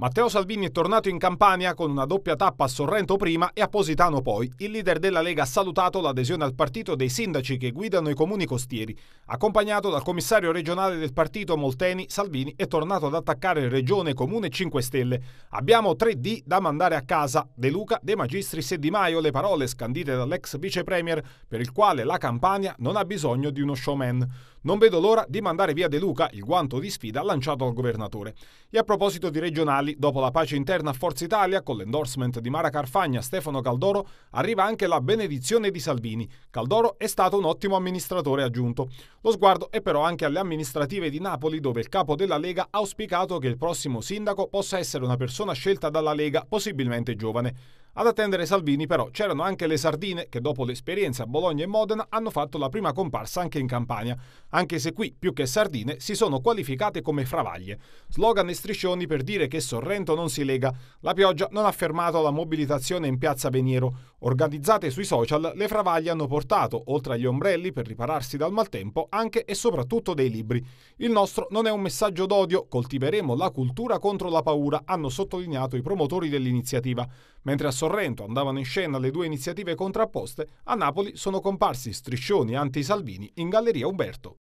Matteo Salvini è tornato in Campania con una doppia tappa a Sorrento prima e a Positano poi. Il leader della Lega ha salutato l'adesione al partito dei sindaci che guidano i comuni costieri. Accompagnato dal commissario regionale del partito Molteni, Salvini è tornato ad attaccare Regione, Comune 5 Stelle. Abbiamo 3D da mandare a casa. De Luca, De Magistris e Di Maio le parole scandite dall'ex vicepremier per il quale la Campania non ha bisogno di uno showman. Non vedo l'ora di mandare via De Luca, il guanto di sfida lanciato al governatore. E a proposito di regionali, regionali. Dopo la pace interna a Forza Italia, con l'endorsement di Mara Carfagna Stefano Caldoro, arriva anche la benedizione di Salvini. Caldoro è stato un ottimo amministratore aggiunto. Lo sguardo è però anche alle amministrative di Napoli, dove il capo della Lega ha auspicato che il prossimo sindaco possa essere una persona scelta dalla Lega, possibilmente giovane. Ad attendere Salvini però c'erano anche le sardine che dopo l'esperienza a Bologna e Modena hanno fatto la prima comparsa anche in Campania, anche se qui più che sardine si sono qualificate come fravaglie. Slogan e striscioni per dire che Sorrento non si lega. La pioggia non ha fermato la mobilitazione in piazza Veniero. Organizzate sui social, le fravaglie hanno portato, oltre agli ombrelli per ripararsi dal maltempo, anche e soprattutto dei libri. Il nostro non è un messaggio d'odio, coltiveremo la cultura contro la paura, hanno sottolineato i promotori dell'iniziativa. Mentre a Sorrento Sorrento andavano in scena le due iniziative contrapposte, a Napoli sono comparsi striscioni anti-Salvini in Galleria Umberto.